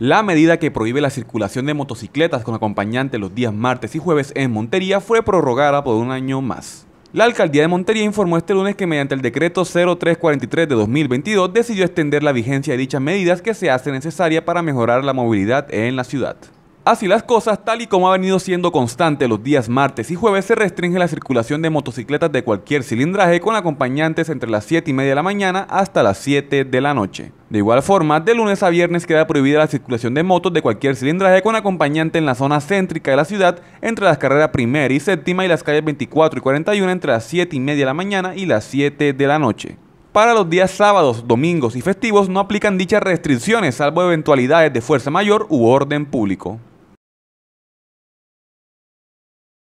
La medida que prohíbe la circulación de motocicletas con acompañante los días martes y jueves en Montería fue prorrogada por un año más. La alcaldía de Montería informó este lunes que mediante el decreto 0343 de 2022 decidió extender la vigencia de dichas medidas que se hace necesaria para mejorar la movilidad en la ciudad. Así las cosas, tal y como ha venido siendo constante los días martes y jueves, se restringe la circulación de motocicletas de cualquier cilindraje con acompañantes entre las 7 y media de la mañana hasta las 7 de la noche. De igual forma, de lunes a viernes queda prohibida la circulación de motos de cualquier cilindraje con acompañante en la zona céntrica de la ciudad entre las carreras primera y séptima y las calles 24 y 41 entre las 7 y media de la mañana y las 7 de la noche. Para los días sábados, domingos y festivos no aplican dichas restricciones, salvo eventualidades de fuerza mayor u orden público.